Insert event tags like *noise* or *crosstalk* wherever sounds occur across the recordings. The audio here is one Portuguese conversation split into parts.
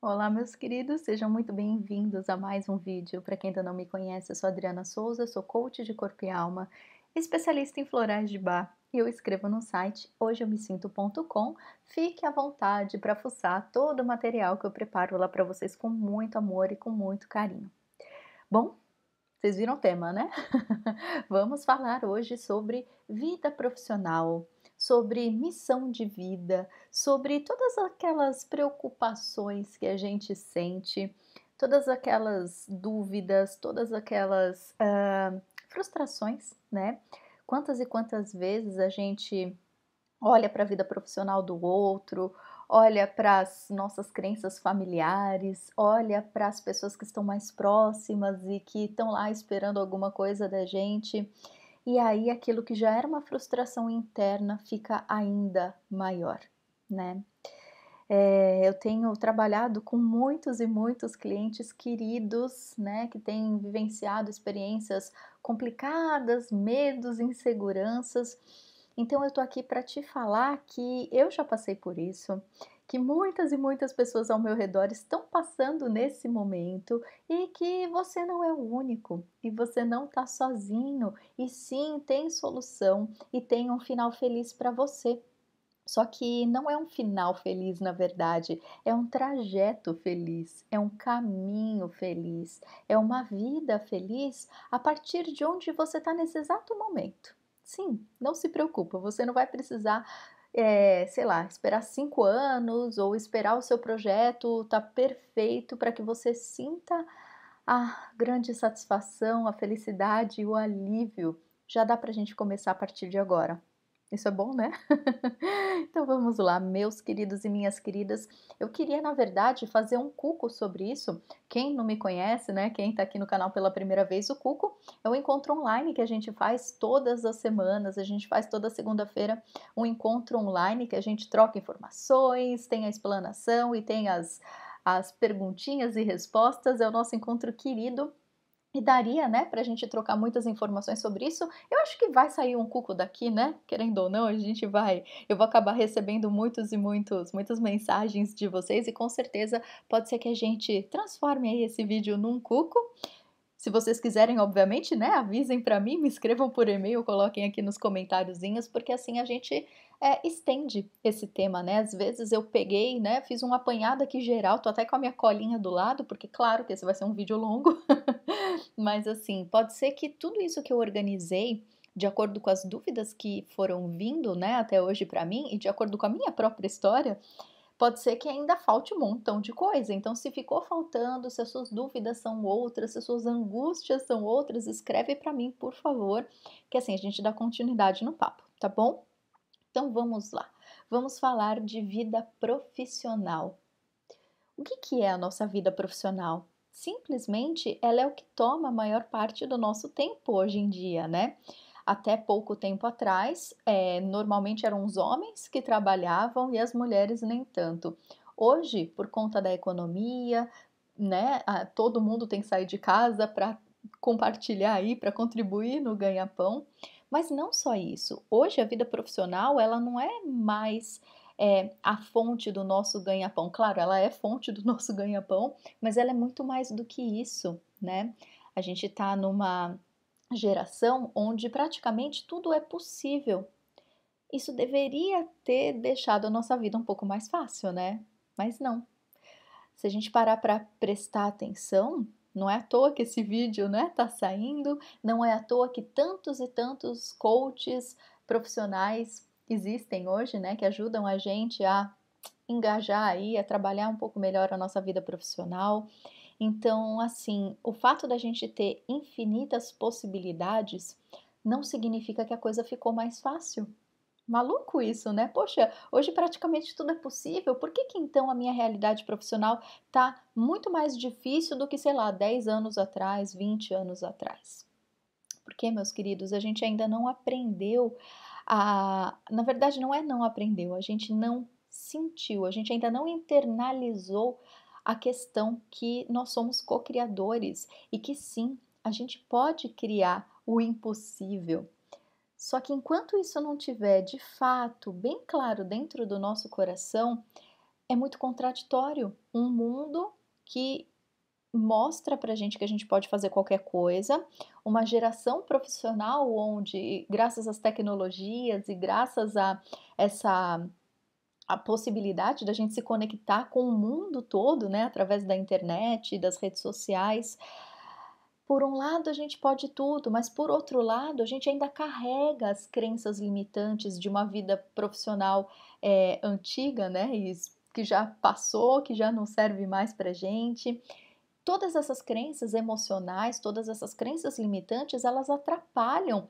Olá, meus queridos, sejam muito bem-vindos a mais um vídeo. Para quem ainda não me conhece, eu sou Adriana Souza, sou coach de corpo e alma, especialista em florais de bar e eu escrevo no site hojeomesinto.com. Fique à vontade para fuçar todo o material que eu preparo lá para vocês com muito amor e com muito carinho. Bom, vocês viram o tema, né? *laughs* Vamos falar hoje sobre vida profissional, sobre missão de vida, sobre todas aquelas preocupações que a gente sente, todas aquelas dúvidas, todas aquelas uh, frustrações, né? Quantas e quantas vezes a gente olha para a vida profissional do outro, olha para as nossas crenças familiares, olha para as pessoas que estão mais próximas e que estão lá esperando alguma coisa da gente e aí aquilo que já era uma frustração interna fica ainda maior, né? É, eu tenho trabalhado com muitos e muitos clientes queridos, né, que têm vivenciado experiências complicadas, medos, inseguranças. Então eu tô aqui para te falar que eu já passei por isso, que muitas e muitas pessoas ao meu redor estão passando nesse momento e que você não é o único e você não está sozinho e sim tem solução e tem um final feliz para você. Só que não é um final feliz, na verdade, é um trajeto feliz, é um caminho feliz, é uma vida feliz a partir de onde você está nesse exato momento. Sim, não se preocupa, você não vai precisar é, sei lá, esperar cinco anos ou esperar o seu projeto tá perfeito para que você sinta a grande satisfação, a felicidade e o alívio. Já dá para a gente começar a partir de agora. Isso é bom, né? *laughs* então vamos lá, meus queridos e minhas queridas. Eu queria, na verdade, fazer um cuco sobre isso. Quem não me conhece, né? Quem está aqui no canal pela primeira vez, o cuco é um encontro online que a gente faz todas as semanas. A gente faz toda segunda-feira um encontro online que a gente troca informações, tem a explanação e tem as as perguntinhas e respostas. É o nosso encontro querido e daria, né, para a gente trocar muitas informações sobre isso. Eu acho que vai sair um cuco daqui, né? Querendo ou não, a gente vai. Eu vou acabar recebendo muitos e muitos, muitas mensagens de vocês e com certeza pode ser que a gente transforme aí esse vídeo num cuco. Se vocês quiserem, obviamente, né, avisem para mim, me escrevam por e-mail, coloquem aqui nos comentáriozinhos, porque assim a gente é, estende esse tema, né? Às vezes eu peguei, né, fiz um apanhado aqui geral, tô até com a minha colinha do lado, porque claro que esse vai ser um vídeo longo, *laughs* mas assim, pode ser que tudo isso que eu organizei de acordo com as dúvidas que foram vindo, né, até hoje para mim e de acordo com a minha própria história, pode ser que ainda falte um montão de coisa. Então, se ficou faltando, se as suas dúvidas são outras, se as suas angústias são outras, escreve para mim, por favor, que assim a gente dá continuidade no papo, tá bom? Então, vamos lá. Vamos falar de vida profissional. O que, que é a nossa vida profissional? Simplesmente ela é o que toma a maior parte do nosso tempo hoje em dia, né? até pouco tempo atrás, é, normalmente eram os homens que trabalhavam e as mulheres nem tanto. Hoje, por conta da economia, né, todo mundo tem que sair de casa para compartilhar aí, para contribuir no ganha-pão. Mas não só isso. Hoje a vida profissional ela não é mais é, a fonte do nosso ganha-pão. Claro, ela é fonte do *laughs* nosso ganha-pão, mas ela é muito mais do que isso, né? A gente está numa geração onde praticamente tudo é possível. Isso deveria ter deixado a nossa vida um pouco mais fácil, né? Mas não. Se a gente parar para prestar atenção, não é à toa que esse vídeo né, tá saindo, não é à toa que tantos e tantos coaches profissionais existem hoje, né, que ajudam a gente a engajar aí, a trabalhar um pouco melhor a nossa vida profissional. Então, assim, o fato da gente ter infinitas possibilidades não significa que a coisa ficou mais fácil. Maluco isso, né? Poxa, hoje praticamente tudo é possível. Por que, que então a minha realidade profissional está muito mais difícil do que, sei lá, 10 anos atrás, 20 anos atrás? Porque, meus queridos, a gente ainda não aprendeu a. Na verdade, não é não aprendeu, a gente não sentiu, a gente ainda não internalizou a questão que nós somos co-criadores e que sim, a gente pode criar o impossível. Só que enquanto isso não tiver de fato bem claro dentro do nosso coração, é muito contraditório. Um mundo que mostra para gente que a gente pode fazer qualquer coisa, uma geração profissional onde, graças às tecnologias e graças a essa a possibilidade da gente se conectar com o mundo todo, né, através da internet, das redes sociais. Por um lado, a gente pode tudo, mas por outro lado, a gente ainda carrega as crenças limitantes de uma vida profissional é, antiga, né, que já passou, que já não serve mais para gente. Todas essas crenças emocionais, todas essas crenças limitantes, elas atrapalham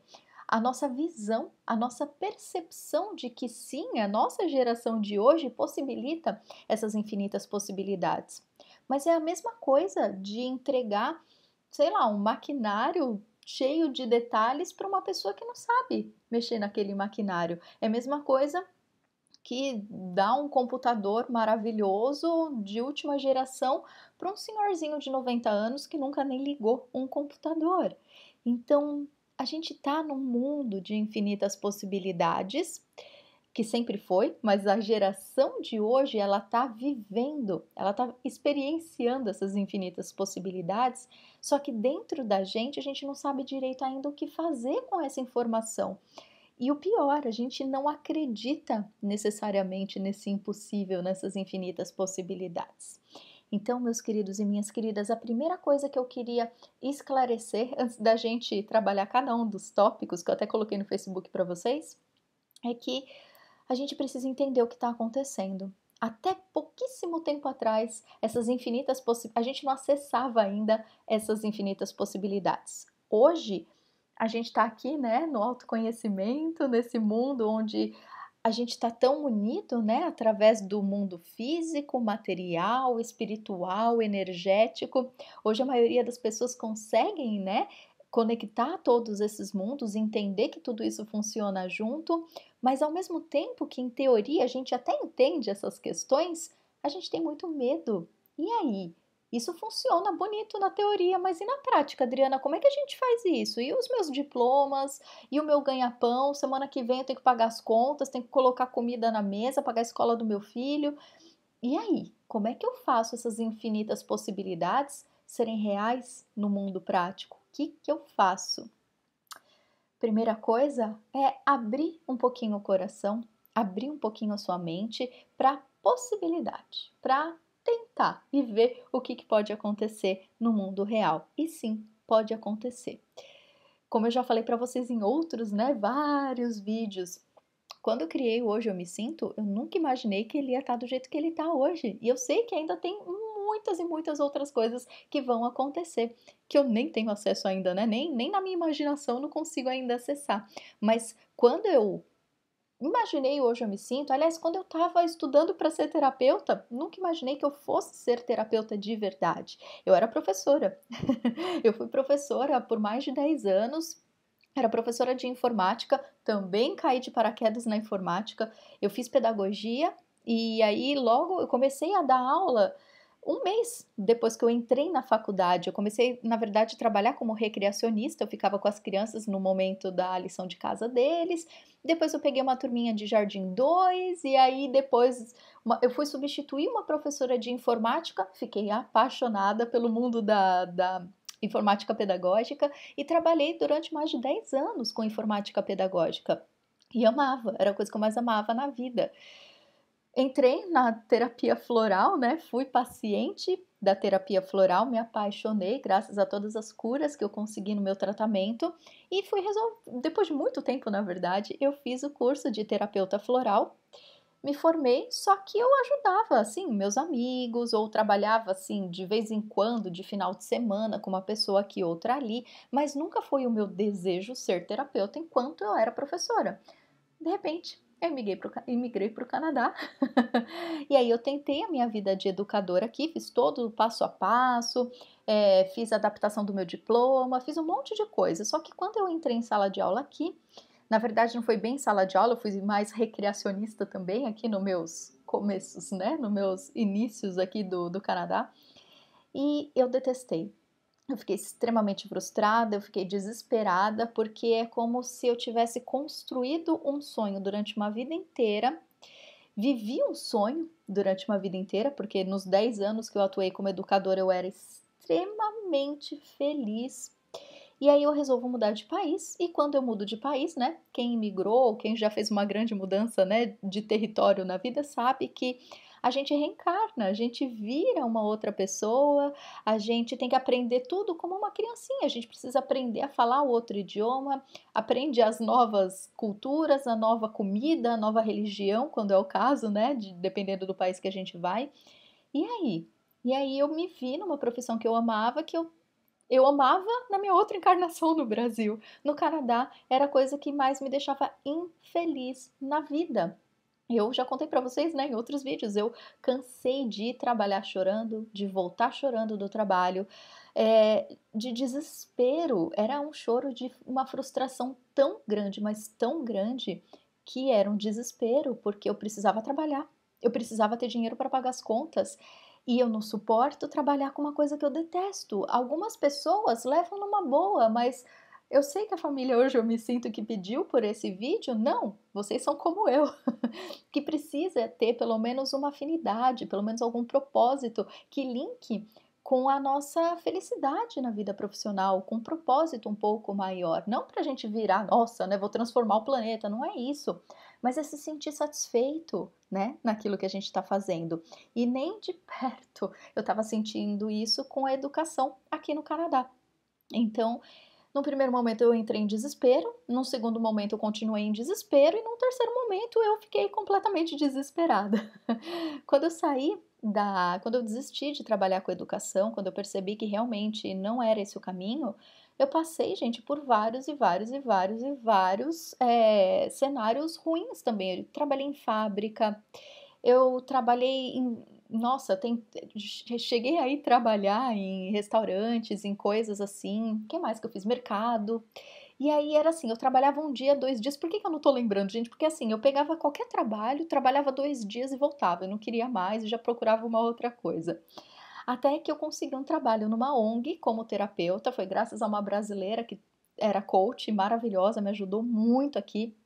a nossa visão, a nossa percepção de que sim, a nossa geração de hoje possibilita essas infinitas possibilidades. Mas é a mesma coisa de entregar, sei lá, um maquinário cheio de detalhes para uma pessoa que não sabe mexer naquele maquinário. É a mesma coisa que dá um computador maravilhoso de última geração para um senhorzinho de 90 anos que nunca nem ligou um computador. Então, a gente está num mundo de infinitas possibilidades, que sempre foi, mas a geração de hoje ela está vivendo, ela está experienciando essas infinitas possibilidades, só que dentro da gente a gente não sabe direito ainda o que fazer com essa informação. E o pior, a gente não acredita necessariamente nesse impossível, nessas infinitas possibilidades. Então, meus queridos e minhas queridas, a primeira coisa que eu queria esclarecer *laughs* antes da gente trabalhar cada um dos tópicos que eu até coloquei no Facebook para vocês é que a gente precisa entender o que está acontecendo. Até pouquíssimo tempo atrás, essas infinitas a gente não acessava ainda essas infinitas possibilidades. Hoje, a gente está aqui, né, no autoconhecimento, nesse mundo onde a gente está tão unido, né, através do mundo físico, material, espiritual, energético. Hoje a maioria das pessoas conseguem, né, conectar todos esses mundos, entender que tudo isso funciona junto, mas ao mesmo tempo que em teoria a gente até entende essas questões, a gente tem muito medo. E aí? Isso funciona bonito na teoria, mas e na prática, Adriana? Como é que a gente faz isso? E os meus diplomas? E o meu ganha-pão? Semana que vem eu tenho que pagar as contas, tenho que colocar comida na mesa, pagar a escola do meu filho. E aí, como é que eu faço essas infinitas possibilidades serem reais no mundo prático? O que, que eu faço? Primeira coisa é abrir um pouquinho o coração, abrir um pouquinho a sua mente para possibilidade, para tentar e ver o que, que pode acontecer no mundo real. E sim, pode acontecer. Como eu já falei para vocês em outros, né, vários vídeos, quando eu criei Hoje Eu Me Sinto, eu nunca imaginei que ele ia estar do jeito que ele está hoje. E eu sei que ainda tem muitas e muitas outras coisas que vão acontecer, que eu nem tenho acesso ainda, né? Nem, nem na minha imaginação não consigo ainda acessar. Mas quando eu imaginei hoje eu me sinto. Aliás, quando eu estava estudando para ser terapeuta, nunca imaginei que eu fosse ser terapeuta de verdade. Eu era professora. *laughs* eu fui professora por mais de 10 anos. Era professora de informática, também caí de paraquedas na informática. Eu fiz pedagogia e aí logo eu comecei a dar aula um mês depois que eu entrei na faculdade, eu comecei, na verdade, a trabalhar como recreacionista. Eu ficava com as crianças no momento da lição de casa deles. Depois eu peguei uma turminha de jardim 2 e aí depois uma, eu fui substituir uma professora de informática. Fiquei apaixonada pelo mundo da, da informática pedagógica e trabalhei durante mais de 10 anos com informática pedagógica. E amava, era a coisa que eu mais amava na vida. Entrei na terapia floral, né? Fui paciente da terapia floral, me apaixonei graças a todas as curas que eu consegui no meu tratamento e fui resolver, depois de muito tempo, na verdade, eu fiz o curso de terapeuta floral. Me formei, só que eu ajudava assim meus amigos ou trabalhava assim de vez em quando, de final de semana com uma pessoa aqui, outra ali, mas nunca foi o meu desejo ser terapeuta enquanto eu era professora. De repente, eu emigrei para o Canadá. *laughs* e aí eu tentei a minha vida de educadora aqui, fiz todo o passo a passo, é, fiz a adaptação do meu diploma, fiz um monte de coisa. Só que quando eu entrei em sala de aula aqui, na verdade não foi bem sala de aula, eu fui mais recreacionista também aqui nos meus começos, né? Nos meus inícios aqui do, do Canadá. E eu detestei. Eu fiquei extremamente frustrada, eu fiquei desesperada, porque é como se eu tivesse construído um sonho durante uma vida inteira, vivi um sonho durante uma vida inteira, porque nos 10 anos que eu atuei como educadora eu era extremamente feliz. E aí eu resolvo mudar de país, e quando eu mudo de país, né, quem imigrou, quem já fez uma grande mudança, né, de território na vida, sabe que a gente reencarna, a gente vira uma outra pessoa, a gente tem que aprender tudo como uma criancinha, a gente precisa aprender a falar outro idioma, aprende as novas culturas, a nova comida, a nova religião, quando é o caso, né, de, dependendo do país que a gente vai. E aí? E aí eu me vi numa profissão que eu amava, que eu eu amava na minha outra encarnação no Brasil. No Canadá era a coisa que mais me deixava infeliz na vida. Eu já contei para vocês, né, em outros vídeos, eu cansei de trabalhar chorando, de voltar chorando do trabalho, é, de desespero. Era um choro de uma frustração tão grande, mas tão grande, que era um desespero, porque eu precisava trabalhar, eu precisava ter dinheiro para pagar as contas. E eu não suporto trabalhar com uma coisa que eu detesto. Algumas pessoas levam numa boa, mas eu sei que a família hoje eu me sinto que pediu por esse vídeo? Não, vocês são como eu, *laughs* que precisa ter pelo menos uma afinidade, pelo menos algum propósito que linke com a nossa felicidade na vida profissional, com um propósito um pouco maior. Não para a gente virar, nossa, né, vou transformar o planeta, não é isso. Mas é se sentir satisfeito, né, naquilo que a gente está fazendo. E nem de *laughs* perto eu estava sentindo isso com a educação aqui no Canadá. Então, no primeiro momento eu entrei em desespero, no segundo momento eu continuei em desespero e no terceiro momento eu fiquei completamente desesperada. *laughs* quando eu saí da, quando eu desisti de trabalhar com educação, quando eu percebi que realmente não era esse o caminho, eu passei, gente, por vários e vários e vários e vários é, cenários ruins também. Eu trabalhei em fábrica, eu trabalhei em nossa, tem, cheguei aí trabalhar em restaurantes, em coisas assim. que mais que eu fiz? Mercado. E aí era assim, eu trabalhava um dia, dois dias. Por que, que eu não tô lembrando, gente? Porque assim, eu pegava qualquer trabalho, trabalhava dois dias e voltava. Eu não queria mais e já procurava uma outra coisa. Até que eu consegui um trabalho numa ONG como terapeuta. Foi graças a uma brasileira que era coach maravilhosa, me ajudou muito aqui.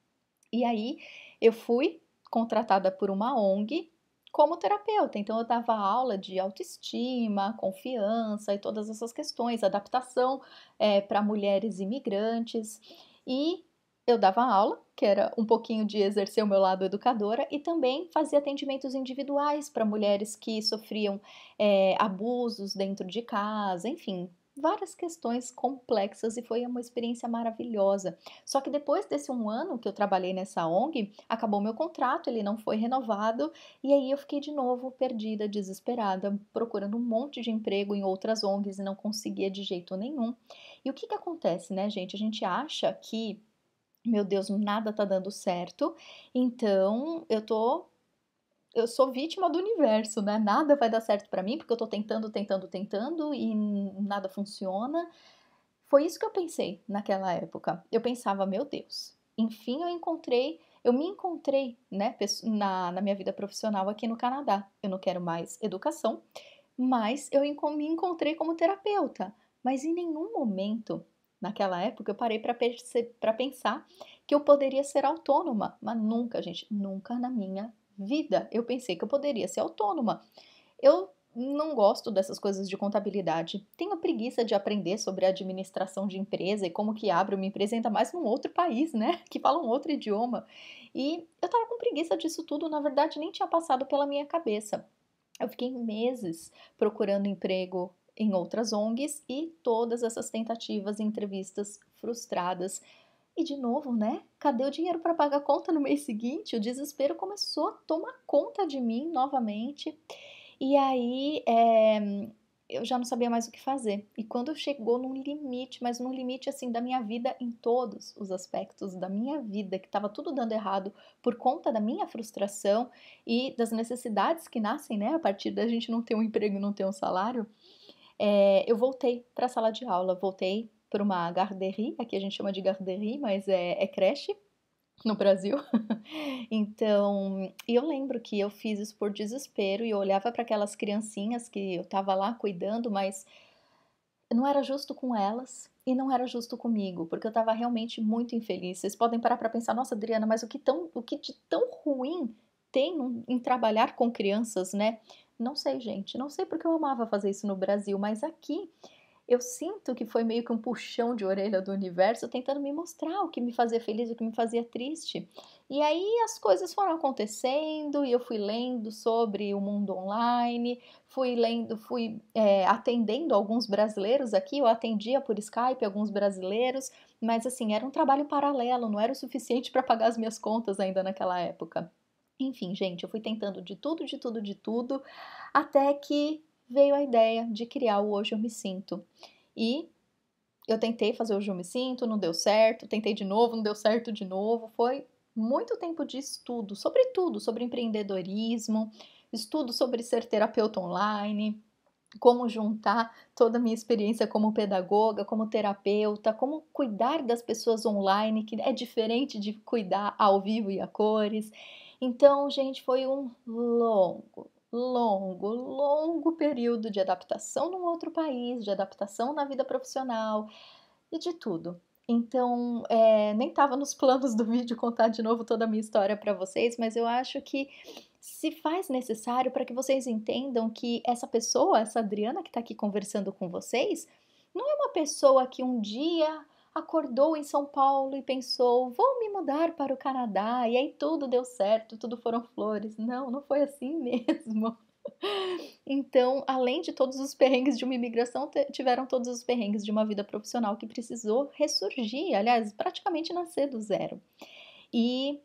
E aí eu fui contratada por uma ONG como terapeuta. Então eu dava aula de autoestima, confiança e todas essas questões, adaptação é, para mulheres imigrantes. E eu dava aula, que era um pouquinho de exercer o meu lado educadora, e também fazia atendimentos individuais para mulheres que sofriam é, abusos dentro de casa, enfim, várias questões complexas e foi uma experiência maravilhosa. Só que depois desse um ano que eu trabalhei nessa ONG, acabou meu contrato, ele não foi renovado e aí eu fiquei de novo perdida, desesperada, procurando um monte de emprego em outras ONGs e não conseguia de jeito nenhum. E o que que acontece, né, gente? A gente acha que meu Deus, nada tá dando certo, então eu tô eu sou vítima do universo, né? Nada vai dar certo para mim porque eu tô tentando, tentando, tentando e nada funciona. Foi isso que eu pensei naquela época. Eu pensava, meu Deus, enfim eu encontrei, eu me encontrei, né, na, na minha vida profissional aqui no Canadá. Eu não quero mais educação, mas eu me encontrei como terapeuta. Mas em nenhum momento naquela época eu parei para pensar que eu poderia ser autônoma, mas nunca, gente, nunca na minha vida. Eu pensei que eu poderia ser autônoma. Eu não gosto dessas coisas de contabilidade. Tenho preguiça de aprender sobre administração de empresa e como que abre uma empresa, ainda mais num outro país, né? *laughs* Que fala um outro idioma. E eu tava com preguiça disso tudo, na verdade, nem tinha passado pela minha cabeça. Eu fiquei meses procurando emprego em outras ONGs e todas essas tentativas e entrevistas frustradas e de novo, né? Cadê o dinheiro para pagar a conta no mês seguinte? O desespero começou a tomar conta de mim novamente. E aí é, eu já não sabia mais o que fazer. E quando chegou num limite, mas num limite assim da minha vida em todos os aspectos da minha vida, que estava tudo dando errado por conta da minha frustração e das necessidades que nascem, né? A partir da gente não ter um emprego, não ter um salário. É, eu voltei para a sala de aula, voltei para uma garderie, aqui a gente chama de garderie, mas é, é creche no Brasil. *laughs* então, e eu lembro que eu fiz isso por desespero e eu olhava para aquelas criancinhas que eu estava lá cuidando, mas não era justo com elas e não era justo comigo, porque eu estava realmente muito infeliz. Vocês podem parar para pensar, nossa, Adriana, mas o que tão, o que de tão ruim tem em trabalhar com crianças, né? Não sei, gente, não sei porque eu amava fazer isso no Brasil, mas aqui eu sinto que foi meio que um puxão de orelha do universo tentando me mostrar o que me fazia feliz, o que me fazia triste. E aí as coisas foram acontecendo e eu fui lendo sobre o mundo online, fui lendo, fui é, atendendo alguns brasileiros aqui, eu atendia por Skype alguns brasileiros, mas assim, era um trabalho paralelo, não era o suficiente para pagar as minhas contas ainda naquela época. Enfim, gente, eu fui tentando de tudo, de tudo, de tudo, até que veio a ideia de criar o Hoje Eu Me Sinto. E eu tentei fazer o Hoje Eu Me Sinto, não deu certo, tentei de novo, não deu certo de novo. Foi muito tempo de estudo, sobre tudo, sobre empreendedorismo, estudo sobre ser terapeuta online, como juntar toda a minha experiência como pedagoga, como terapeuta, como cuidar das pessoas online, que é diferente de cuidar ao vivo e a cores. Então, gente, foi um longo, longo, longo período de adaptação num outro país, de adaptação na vida profissional e de tudo. Então, é, nem estava nos planos do vídeo contar de novo toda a minha história para vocês, mas eu acho que se faz necessário para que vocês entendam que essa pessoa, essa Adriana que está aqui conversando com vocês, não é uma pessoa que um dia acordou em São Paulo e pensou: vou me mudar para o Canadá, e aí tudo deu certo, tudo foram flores. Não, não foi assim *laughs* mesmo. Então, além de todos os perrengues de uma imigração, tiveram todos os perrengues de uma vida profissional que precisou ressurgir, aliás, praticamente nascer do zero. E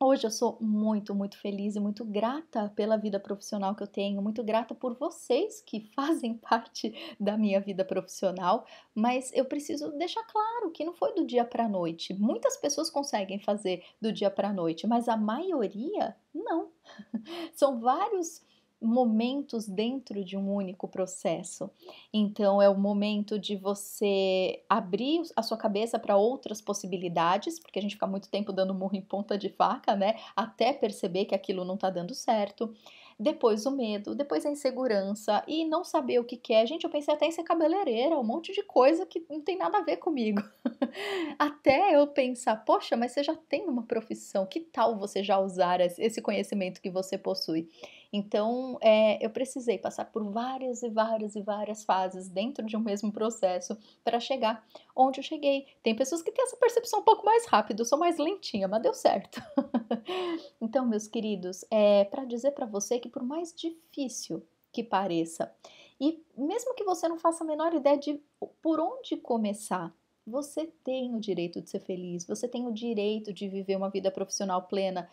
Hoje eu sou muito, muito feliz e muito grata pela vida profissional que eu tenho, muito grata por vocês que *laughs* fazem parte da minha vida profissional, mas eu preciso deixar claro que não foi do dia para a noite. Muitas pessoas conseguem fazer do dia para a noite, mas a maioria não. *laughs* São vários momentos dentro de um único processo. Então, é o momento de você abrir a sua cabeça para outras possibilidades, porque a gente fica muito tempo dando murro em ponta de faca, né? Até perceber que aquilo não está dando certo. Depois o medo, depois a insegurança e não saber o que quer. É. Gente, eu pensei até em ser cabeleireira, um monte de coisa que não tem nada a ver comigo. *laughs* até eu pensar, poxa, mas você já tem uma profissão, que tal você já usar esse conhecimento que você possui? Então, é, eu precisei passar por várias e várias e várias fases dentro de um mesmo processo para chegar onde eu cheguei. Tem pessoas que têm essa percepção um pouco mais rápido, eu sou mais lentinha, mas deu certo. *laughs* então, meus queridos, é para dizer para você que por mais difícil que pareça, e mesmo que você não faça a menor ideia de por onde começar, você tem o direito de ser feliz, você tem o direito de viver uma vida profissional plena.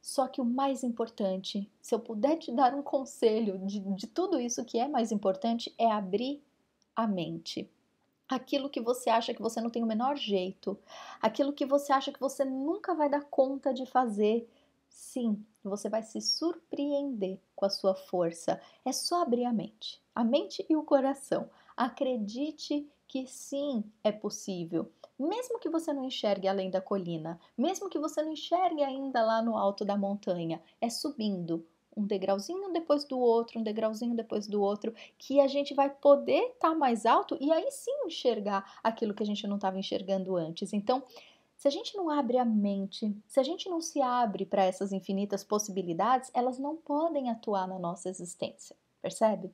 Só que o mais importante, se eu puder te dar um conselho de, de tudo isso que é mais importante, é abrir a mente. Aquilo que você acha que você não tem o menor jeito, aquilo que você acha que você nunca vai dar conta de fazer, sim, você vai se surpreender com a sua força. É só abrir a mente, a mente e o coração. Acredite que sim, é possível mesmo que você não enxergue além da colina, mesmo que você não enxergue ainda lá no alto da montanha, é subindo um degrauzinho depois do outro, um degrauzinho depois do outro, que a gente vai poder estar tá mais alto e aí sim enxergar aquilo que a gente não estava enxergando antes. Então, se a gente não abre a mente, se a gente não se abre para essas infinitas possibilidades, elas não podem atuar na nossa existência, percebe?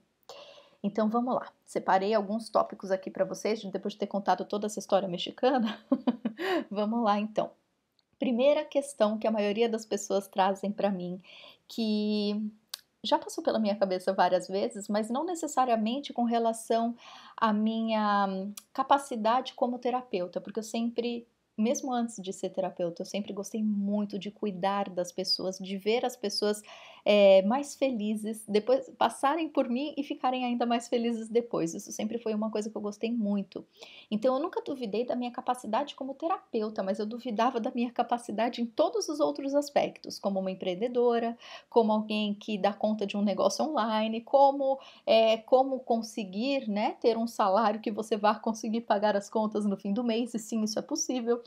Então vamos lá. Separei alguns tópicos aqui para vocês, depois de ter contado toda essa história mexicana. *laughs* vamos lá então. Primeira questão que a maioria das pessoas trazem para mim, que já passou pela minha cabeça várias vezes, mas não necessariamente com relação à minha capacidade como terapeuta, porque eu sempre mesmo antes de ser terapeuta, eu sempre gostei muito de cuidar das pessoas, de ver as pessoas é, mais felizes, depois passarem por mim e ficarem ainda mais felizes depois. Isso sempre foi uma coisa que eu gostei muito. Então eu nunca duvidei da minha capacidade como terapeuta, mas eu duvidava da minha capacidade em todos os outros aspectos, como uma empreendedora, como alguém que dá conta de um negócio online, como é, como conseguir, né, ter um salário que você vá conseguir pagar as contas no fim do mês, e sim, isso é possível.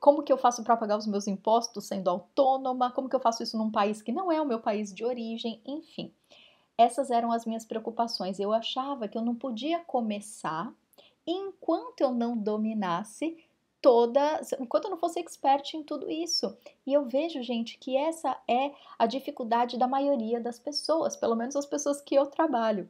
Como que eu faço para pagar os meus impostos sendo autônoma? Como que eu faço isso num país que não é o meu país de origem? Enfim, essas eram as minhas preocupações. Eu achava que eu não podia começar enquanto eu não dominasse toda, enquanto eu não fosse expert em tudo isso. E eu vejo, gente, que essa é a dificuldade da maioria das pessoas, pelo menos as pessoas que eu trabalho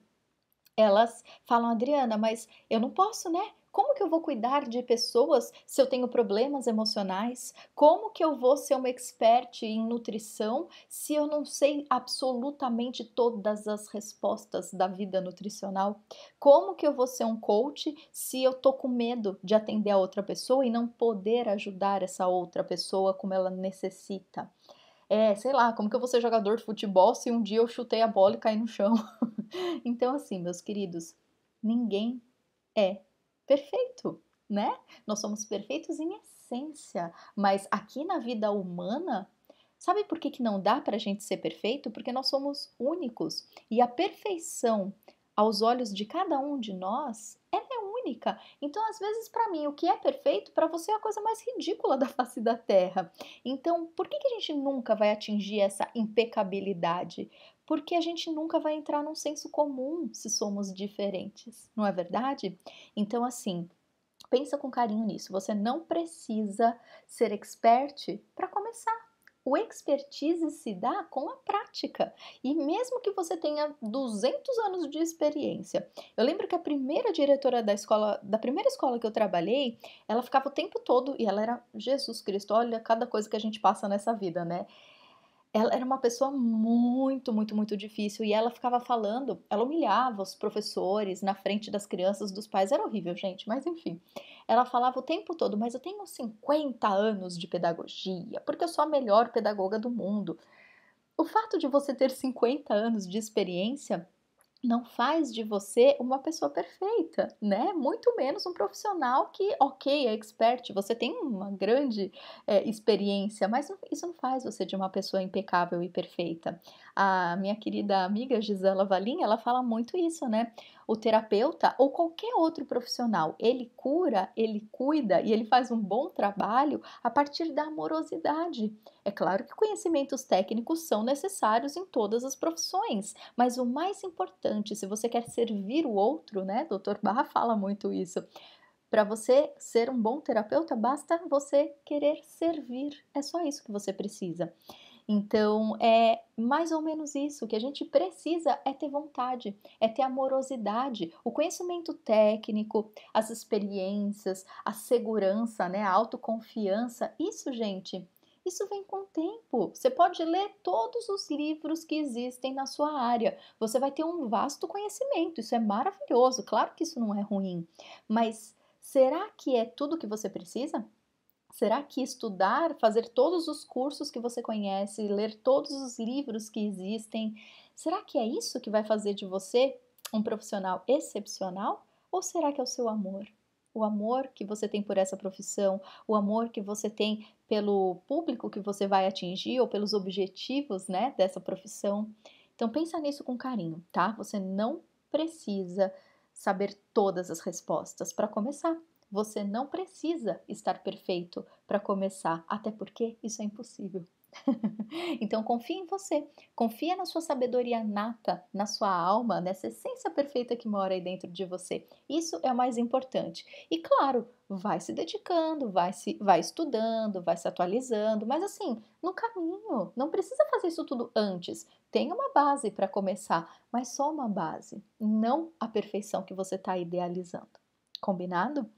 elas falam, Adriana, mas eu não posso, né? Como que eu vou cuidar de pessoas se eu tenho problemas emocionais? Como que eu vou ser uma expert em nutrição se eu não sei absolutamente todas as respostas da vida nutricional? Como que eu vou ser um coach se eu tô com medo de atender a outra pessoa e não poder ajudar essa outra pessoa como ela necessita? é, sei lá, como que eu vou ser jogador de futebol se um dia eu chutei a bola e caí no chão? *laughs* então, assim, meus queridos, ninguém é perfeito, né? Nós somos perfeitos em essência, mas aqui na vida humana, sabe por que, que não dá para a gente ser perfeito? Porque nós somos únicos e a perfeição aos olhos de cada um de nós, ela é única. Então, às vezes, para mim, o que é perfeito, para você é a coisa mais ridícula *laughs* da face da Terra. Então, por que, que a gente nunca vai atingir essa impecabilidade? porque a gente nunca vai entrar num senso comum se somos diferentes, não é verdade? Então, assim, pensa com carinho nisso. Você não precisa ser expert para começar. O expertise se dá com a prática. E mesmo que você tenha 200 anos de experiência. Eu lembro que a primeira diretora da escola, da primeira escola que eu trabalhei, ela ficava o tempo todo e ela era Jesus Cristo, olha cada coisa que a gente passa nessa vida, né? ela era uma pessoa muito, muito, muito difícil e ela ficava falando, ela humilhava os professores na frente das crianças, dos pais, era horrível, gente, mas enfim. Ela falava o tempo todo, mas eu tenho 50 anos de pedagogia, porque eu sou a melhor pedagoga do mundo. O fato de você ter 50 anos de experiência não faz de você uma pessoa perfeita, né? Muito menos um profissional que, ok, é expert, você tem uma grande é, experiência, mas isso não faz você de uma pessoa impecável e perfeita a minha querida amiga Gisela Valim, ela fala muito isso, né? O terapeuta ou qualquer outro profissional, ele cura, ele cuida e ele faz um bom trabalho a partir da amorosidade. É claro que conhecimentos técnicos são necessários em todas as profissões, mas o mais importante, se você quer servir o outro, né? Dr. Barra fala muito isso. Para você ser um bom terapeuta, basta você querer servir. É só isso que você precisa. Então, é mais ou menos isso. O que a gente precisa é ter vontade, é ter amorosidade, o conhecimento técnico, as experiências, a segurança, né, a autoconfiança. Isso, gente, isso vem com o tempo. Você pode ler todos os livros que existem na sua área. Você vai ter um vasto conhecimento. Isso é maravilhoso. Claro que isso não é ruim. Mas será que é tudo que você precisa? Será que estudar, fazer todos os cursos que você conhece, ler todos os livros que existem, será que é isso que vai fazer de você um profissional excepcional? Ou será que é o seu amor? O amor que você tem por essa profissão, o amor que você tem pelo público que você vai atingir ou pelos objetivos, né, dessa profissão. Então pensa nisso com carinho, tá? Você não precisa saber todas as respostas para começar. Você não precisa estar perfeito para começar, até porque isso é impossível. *laughs* então confia em você, confia na sua sabedoria nata, na sua alma, nessa essência perfeita que mora aí dentro de você. Isso é o mais importante. E claro, vai se dedicando, vai se vai estudando, vai se atualizando, mas assim, no caminho, não precisa fazer isso tudo antes. Tem uma base para começar, mas só uma base, não a perfeição que você está idealizando. Combinado?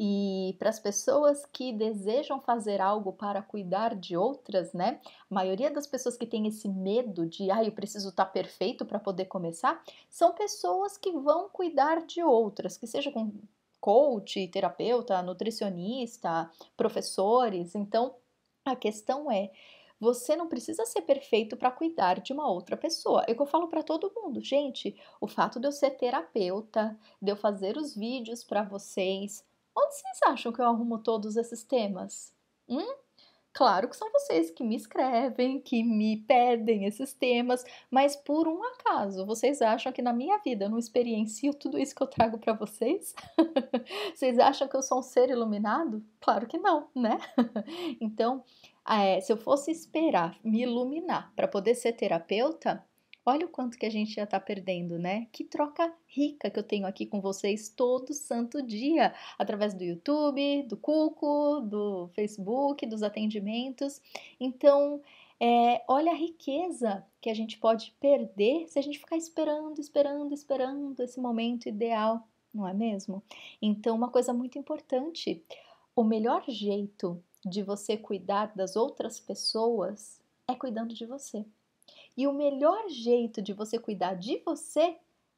E para as pessoas que desejam fazer algo para cuidar de outras, né? A maioria das pessoas que tem esse medo de, ah, eu preciso estar tá perfeito para poder começar, são pessoas que vão cuidar de outras, que seja com coach, terapeuta, nutricionista, professores. Então, a questão é você não precisa ser perfeito para cuidar de uma outra pessoa. É o que eu falo para todo mundo. Gente, o fato de eu ser terapeuta, de eu fazer os vídeos para vocês, onde vocês acham que eu arrumo todos esses temas? Hum? Claro que são vocês que me escrevem, que me pedem esses temas, mas por um acaso, vocês acham que na minha vida eu não experiencio tudo isso que eu trago para vocês? *laughs* vocês acham que eu sou um ser iluminado? Claro que não, né? *laughs* então, ah, é, se eu fosse esperar me iluminar para poder ser terapeuta, olha o quanto que a gente já está perdendo, né? Que troca rica que eu tenho aqui com vocês todo santo dia, através do YouTube, do Cuco, do Facebook, dos atendimentos. Então, é, olha a riqueza que a gente pode perder se a gente ficar esperando, esperando, esperando esse momento ideal, não é mesmo? Então, uma coisa muito importante: o melhor jeito de você cuidar das outras pessoas é cuidando de você. E o melhor jeito de você cuidar de você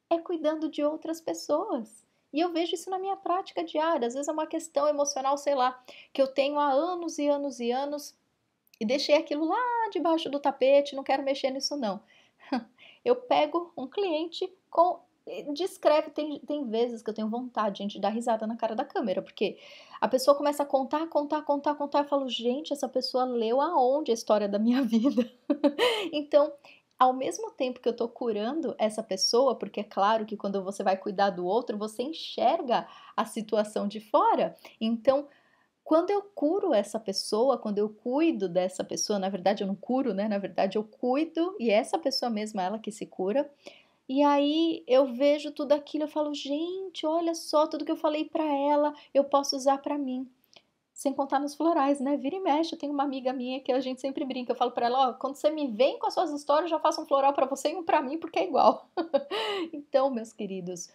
é cuidando de outras pessoas. E eu vejo isso na minha prática diária. Às vezes é uma questão emocional, sei lá, que eu tenho há anos e anos e anos e deixei aquilo lá debaixo do tapete, não quero mexer nisso não. *laughs* Eu pego um cliente com descreve, tem, tem vezes que eu tenho vontade, gente, de dar risada na cara da câmera, porque a pessoa começa a contar, contar, contar, contar, eu falo, gente, essa pessoa leu aonde a história da minha *laughs* vida? então, ao mesmo tempo que eu tô curando essa pessoa, porque é claro que quando você vai cuidar do outro, você enxerga a situação de fora. Então, quando eu curo essa pessoa, quando eu cuido dessa pessoa, na verdade eu não curo, né? Na verdade eu cuido e é essa pessoa mesma, ela que se cura, e aí eu vejo tudo aquilo, eu falo, gente, olha só tudo que eu falei para ela, eu posso usar para mim. Sem contar nos florais, né? Vira e mexe. Eu tenho uma amiga minha que a gente sempre brinca. Eu falo para ela: ó, quando você me vem com as suas histórias, eu já faço um floral para você e um para mim, porque é igual. *laughs* então, meus queridos,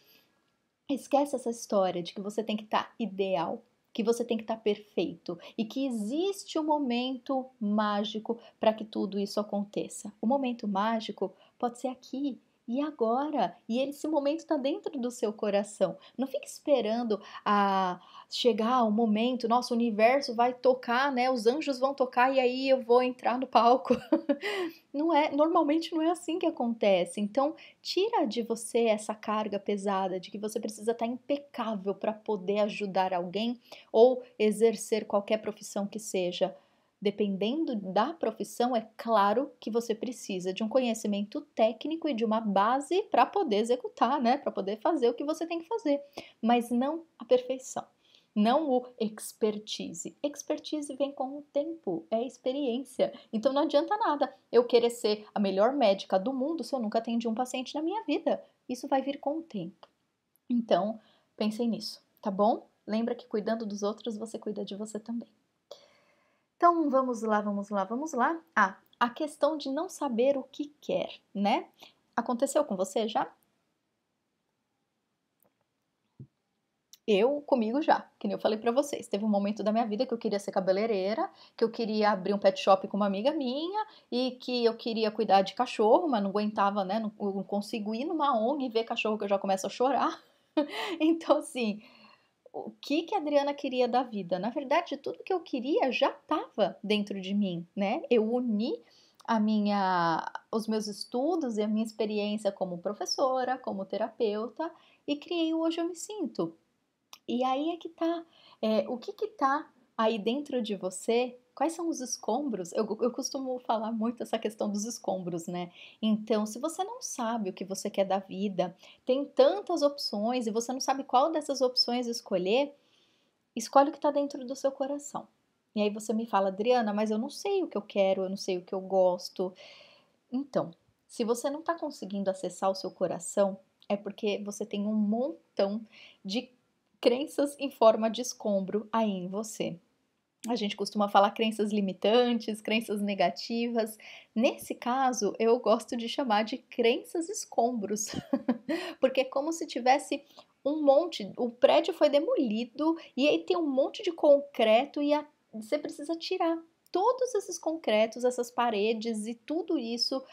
esquece essa história de que você tem que estar tá ideal, que você tem que estar tá perfeito e que existe um momento mágico para que tudo isso aconteça. O momento mágico pode ser aqui, e agora? E esse momento está dentro do seu coração. Não fique esperando a chegar o momento, nosso universo vai tocar, né? Os anjos vão tocar e aí eu vou entrar no palco. *laughs* não é, normalmente não é assim que acontece. Então, tira de você essa carga pesada de que você precisa estar tá impecável para poder ajudar alguém ou exercer qualquer profissão que seja. Dependendo da profissão, é claro que você precisa de um conhecimento técnico e de uma base para poder executar, né? Para poder fazer o que você tem que fazer, mas não a perfeição não o expertise. Expertise vem com o tempo, é experiência. Então não adianta nada eu querer ser a melhor médica do mundo se eu nunca atendi um paciente na minha vida. Isso vai vir com o tempo. Então, pensem nisso, tá bom? Lembra que cuidando dos outros, você cuida de você também. Então vamos lá, vamos lá, vamos lá. Ah, a questão de não saber o que quer, né? Aconteceu com você já? Eu, comigo já, que nem eu falei para vocês. Teve um momento da minha vida que eu queria ser cabeleireira, que eu queria abrir um pet shop com uma amiga minha e que eu queria cuidar de cachorro, mas não aguentava, né? Não, não consigo ir numa ONG e ver cachorro que eu já começo a chorar. *laughs* então, assim, o que que a Adriana queria da vida. Na verdade, tudo que eu queria já estava dentro de mim, né? Eu uni a minha os meus estudos e a minha experiência como professora, como terapeuta e criei o hoje eu me sinto. E aí é que tá, é, o que que tá aí dentro de você Quais são os escombros? Eu, eu costumo falar muito essa questão dos escombros, né? Então, se você não sabe o que você quer da vida, tem tantas opções e você não sabe qual dessas opções escolher, escolhe o que está dentro do seu coração. E aí você me fala, Adriana, mas eu não sei o que eu quero, eu não sei o que eu gosto. Então, se você não está conseguindo acessar o seu coração, é porque você tem um montão de crenças em forma de escombro aí em você. A gente costuma falar crenças limitantes, crenças negativas. Nesse caso, eu gosto de chamar de crenças escombros, *laughs* porque é como se tivesse um monte, o prédio foi demolido e aí tem um monte de concreto e a, você precisa tirar todos esses concretos, essas paredes e tudo isso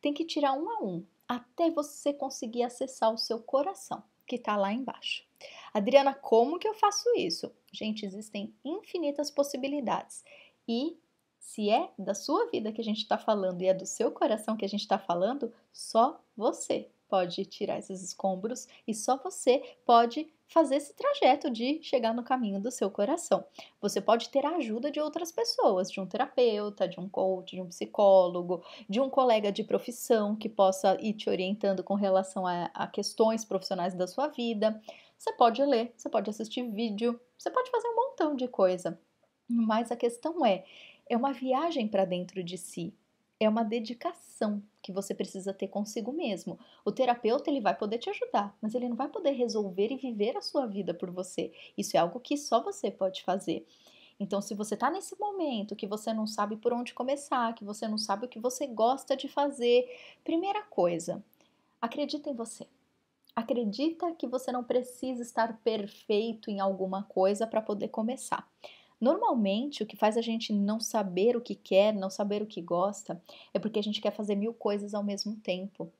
tem que tirar um a um até você conseguir acessar o seu coração que está lá embaixo. Adriana, como que eu faço isso? Gente, existem infinitas possibilidades. E se é da sua vida que a gente está falando e é do seu coração que a gente está falando, só você pode tirar esses escombros e só você pode fazer esse trajeto de chegar no caminho do seu coração. Você pode ter a ajuda de outras pessoas, de um terapeuta, de um coach, de um psicólogo, de um colega de profissão que possa ir te orientando com relação a, a questões profissionais da sua vida. Você pode ler, você pode assistir vídeo, você pode fazer um montão de coisa. Mas a questão é, é uma viagem para dentro de si, é uma dedicação que você precisa ter consigo mesmo. O terapeuta ele vai poder te ajudar, mas ele não vai poder resolver e viver a sua vida por você. Isso é algo que só você pode fazer. Então, se você está nesse momento que você não sabe por onde começar, que você não sabe o que você gosta de fazer, primeira coisa, acredita em você acredita que você não precisa estar perfeito em alguma coisa para poder começar. Normalmente, o que faz a gente não saber o que quer, não saber o que gosta, é porque a gente quer fazer mil coisas ao mesmo tempo.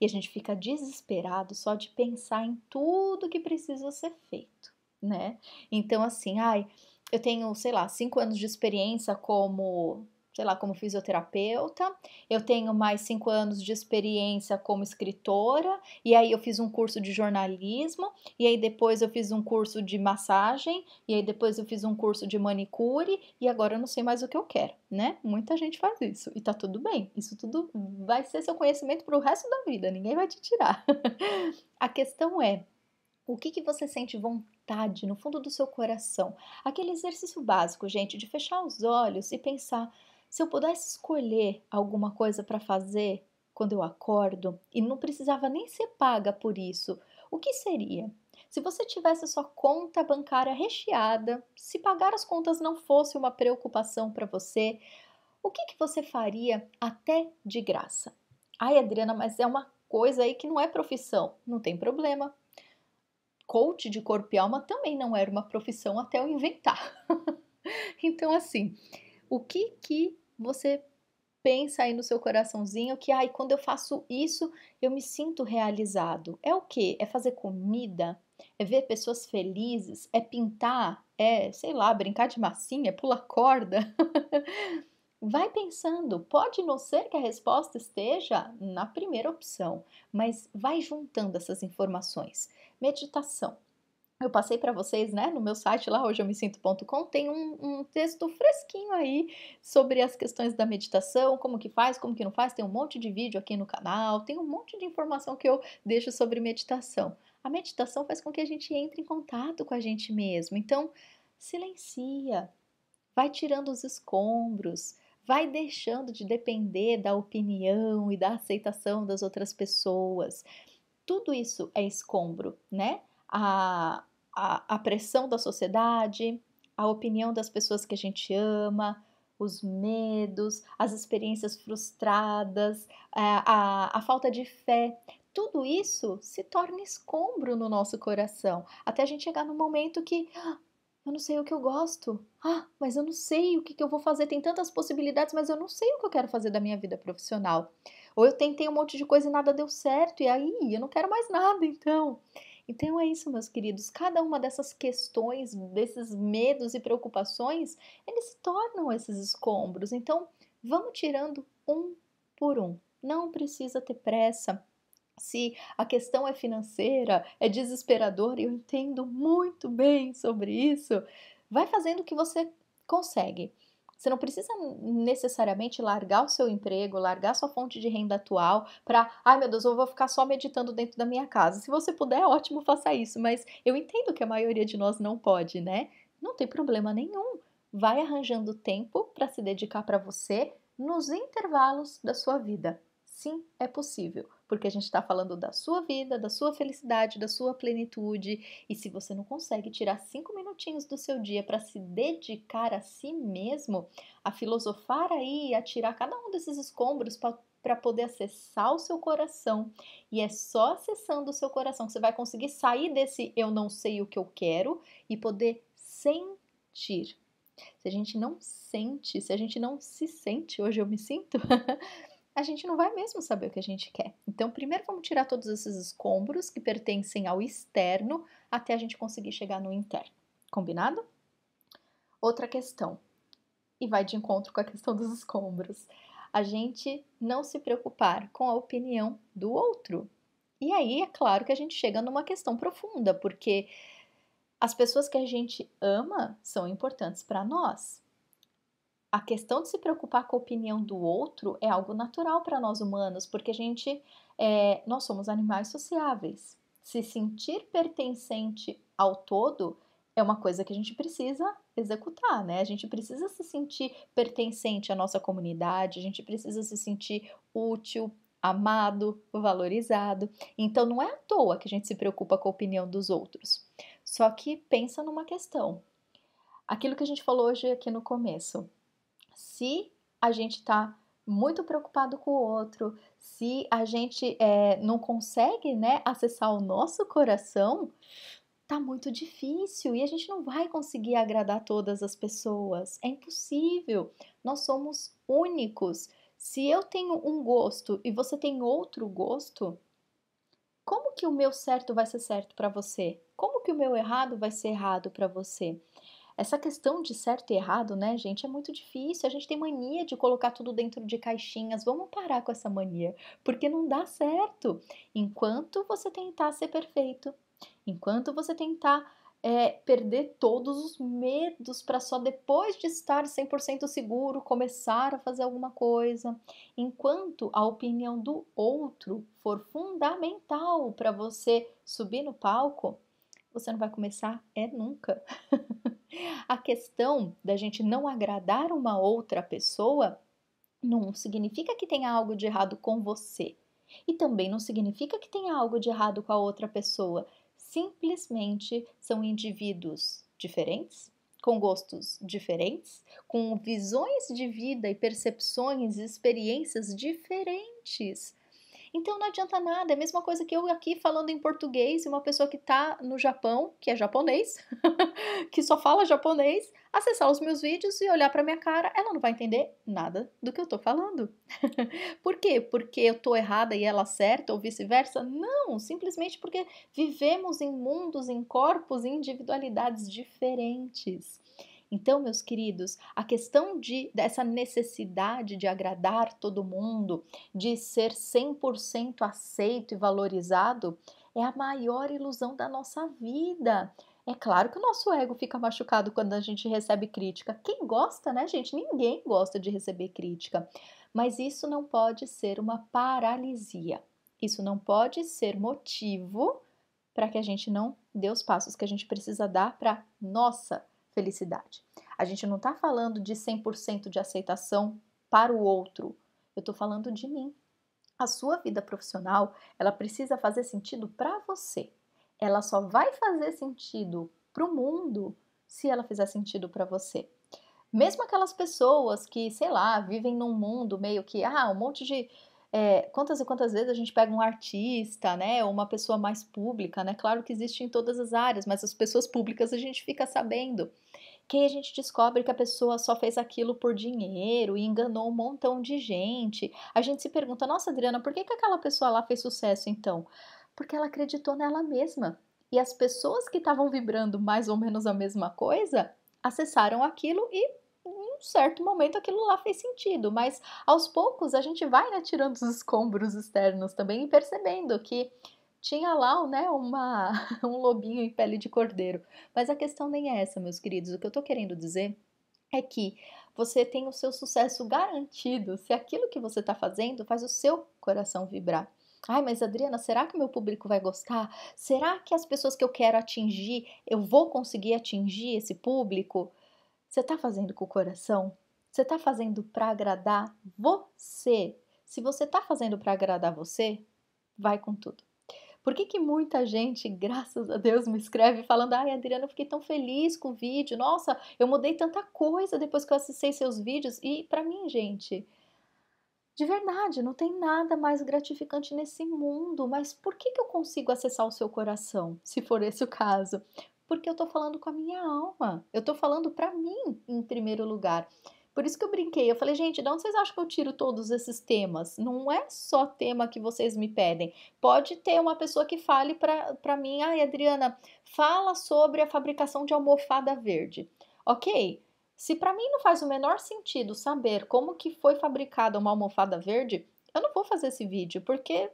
E a gente fica desesperado só de pensar em tudo que precisa ser feito, né? Então, assim, ai, eu tenho, sei lá, cinco anos de experiência como sei lá, como fisioterapeuta, eu tenho mais cinco anos de experiência como escritora, e aí eu fiz um curso de jornalismo, e aí depois eu fiz um curso de massagem, e aí depois eu fiz um curso de manicure, e agora eu não sei mais o que eu quero, né? Muita gente faz isso, e tá tudo bem, isso tudo vai ser seu conhecimento pro resto da vida, ninguém vai te tirar. *laughs* A questão é, o que, que você sente vontade no fundo do seu coração? Aquele exercício básico, gente, de fechar os olhos e pensar se eu pudesse escolher alguma coisa para fazer quando eu acordo e não precisava nem ser paga por isso, o que seria? Se você tivesse sua conta bancária recheada, se pagar as contas não fosse uma preocupação para você, o que, que você faria até de graça? Ai, Adriana, mas é uma coisa aí que não é profissão. Não tem problema. Coach de corpo e alma também não era uma profissão até eu inventar. *laughs* então, assim, o que que você pensa aí no seu coraçãozinho que, ai, quando eu faço isso, eu me sinto realizado. É o quê? É fazer comida? É ver pessoas felizes? É pintar? É, sei lá, brincar de massinha? Pula corda? *laughs* Vai pensando, pode não ser que a resposta esteja na primeira opção, mas vai juntando essas informações. Meditação eu passei para vocês, né, no meu site lá, hoje eu me sinto.com, tem um, um, texto fresquinho aí sobre as questões da meditação, como que faz, como que não faz, tem um monte de vídeo aqui no canal, tem um monte de informação que eu deixo sobre meditação. A meditação faz com que a gente entre em contato com a gente mesmo. Então, silencia, vai tirando os escombros, vai deixando de depender da opinião e da aceitação das outras pessoas. Tudo isso é escombro, né? a, a, a pressão da sociedade, a opinião das pessoas que a gente ama, os medos, as experiências frustradas, a, é, a, a, falta de fé. Tudo isso se torna escombro no nosso coração, até a gente chegar no momento que ah, eu não sei o que eu gosto, ah, mas eu não sei o que, que eu vou fazer, tem tantas possibilidades, mas eu não sei o que eu quero fazer da minha vida profissional. Ou eu tentei um monte de coisa e nada deu certo, e aí eu não quero mais nada, então. Então é isso, meus queridos. Cada uma dessas questões, desses medos e preocupações, eles se tornam esses escombros. Então, vamos tirando um por um. Não precisa ter pressa. Se a questão é financeira, é desesperadora, eu entendo muito bem sobre isso. Vai fazendo o que você consegue. Você não precisa necessariamente largar o seu emprego, largar sua fonte de renda atual para, ai meu Deus, eu vou ficar só meditando dentro da minha casa. Se você puder, é ótimo, faça isso, mas eu entendo que a maioria de nós não pode, né? Não tem problema nenhum. Vai arranjando tempo para se dedicar para você nos intervalos da sua vida. Sim, é possível porque a gente está falando da sua vida, da sua felicidade, da sua plenitude. E se você não consegue tirar cinco minutinhos do seu dia para se dedicar a si mesmo, a filosofar aí, a tirar cada um desses escombros para para poder acessar o seu coração. E é só acessando o seu coração que você vai conseguir sair desse eu não sei o que eu quero e poder sentir. Se a gente não sente, se a gente não se sente, hoje eu me sinto, *laughs* a gente não vai mesmo saber o que a gente quer. Então, primeiro vamos tirar todos esses escombros que pertencem ao externo até a gente conseguir chegar no interno. Combinado? Outra questão, e vai de encontro com a questão dos escombros. A gente não se preocupar com a opinião do outro. E aí é claro que a gente chega numa questão profunda, porque as pessoas que a gente ama são importantes para nós, a questão de se preocupar com a opinião do outro é algo natural para nós humanos, porque a gente é, nós somos animais sociáveis. Se sentir pertencente ao todo é uma coisa que a gente precisa executar, né? A gente precisa se sentir pertencente à nossa comunidade, a gente precisa se sentir útil, amado, valorizado. Então não é à toa que a gente se preocupa com a opinião dos outros. Só que pensa numa questão. Aquilo que a gente falou hoje aqui no começo se a gente está muito preocupado com o outro, se a gente é, não consegue né, acessar o nosso coração, tá muito difícil e a gente não vai conseguir agradar todas as pessoas. É impossível. Nós somos únicos. Se eu tenho um gosto e você tem outro gosto, como que o meu certo vai ser certo para você? Como que o meu errado vai ser errado para você? Essa questão de certo e errado, né, gente, é muito difícil. A gente tem mania de colocar tudo dentro de caixinhas. Vamos parar com essa mania, porque não dá certo. Enquanto você tentar ser perfeito, enquanto você tentar é, perder todos os medos para só depois de estar 100% seguro começar a fazer alguma coisa, enquanto a opinião do outro for fundamental para você subir no palco, você não vai começar é nunca. *laughs* a questão da gente não agradar uma outra pessoa não significa que tenha algo de errado com você. E também não significa que tenha algo de errado com a outra pessoa. Simplesmente são indivíduos diferentes, com gostos diferentes, com visões de vida e percepções e experiências diferentes. Então não adianta nada, é a mesma coisa que eu aqui falando em português e uma pessoa que está no Japão, que é japonês, *laughs* que só fala japonês, acessar os meus vídeos e olhar para minha cara, ela não vai entender nada do que eu estou falando. *laughs* Por quê? Porque eu estou errada e ela certa ou vice-versa? Não, simplesmente porque vivemos em mundos, em corpos, em individualidades diferentes. Então, meus queridos, a questão de, dessa necessidade de agradar todo mundo, de ser 100% aceito e valorizado, é a maior ilusão da nossa vida. É claro que o nosso ego fica machucado quando a gente recebe crítica. Quem gosta, né, gente? Ninguém gosta de receber crítica. Mas isso não pode ser uma paralisia. Isso não pode ser motivo para que a gente não dê os passos que a gente precisa dar para nossa felicidade. A gente não está falando de 100% de aceitação para o outro. Eu estou falando de mim. A sua vida profissional, ela precisa fazer sentido para você. Ela só vai fazer sentido para o mundo se ela fizer sentido para você. Mesmo aquelas pessoas que, sei lá, vivem num mundo meio que, ah, um monte de é, quantas e quantas vezes a gente pega um artista, né, ou uma pessoa mais pública, né? Claro que existe em todas as áreas, mas as pessoas públicas a gente fica sabendo que a gente descobre que a pessoa só fez aquilo por dinheiro e enganou um montão de gente. A gente se pergunta, nossa, Adriana, por que, que aquela pessoa lá fez sucesso então? Porque ela acreditou nela mesma. E as pessoas que estavam vibrando mais ou menos a mesma coisa acessaram aquilo e certo momento aquilo lá fez sentido, mas aos poucos a gente vai né, tirando os escombros externos também e percebendo que tinha lá né, uma, *laughs* um lobinho em pele de cordeiro. Mas a questão nem é essa, meus queridos. O que eu estou querendo dizer é que você tem o seu sucesso garantido se aquilo que você está fazendo faz o seu coração vibrar. Ai, mas Adriana, será que meu público vai gostar? Será que as pessoas que eu quero atingir, eu vou conseguir atingir esse público? Você está fazendo com o coração? Você está fazendo para agradar você? Se você está fazendo para agradar você, vai com tudo. Por que, que muita gente, graças a Deus, me escreve falando: ai, Adriana, eu fiquei tão feliz com o vídeo, nossa, eu mudei tanta coisa depois que eu assisti seus vídeos? E para mim, gente, de verdade, não tem nada mais gratificante nesse mundo, mas por que, que eu consigo acessar o seu coração, se for esse o caso? Porque eu estou falando com a minha alma. Eu estou falando para mim em primeiro lugar. Por isso que eu brinquei. Eu falei, gente, de onde vocês acham que eu tiro todos esses temas? Não é só tema que vocês me pedem. Pode ter uma pessoa que fale para mim, ai, Adriana, fala sobre a fabricação de almofada verde. Ok, se para mim não faz o menor sentido saber como que foi fabricada uma almofada verde, eu não vou fazer esse vídeo, porque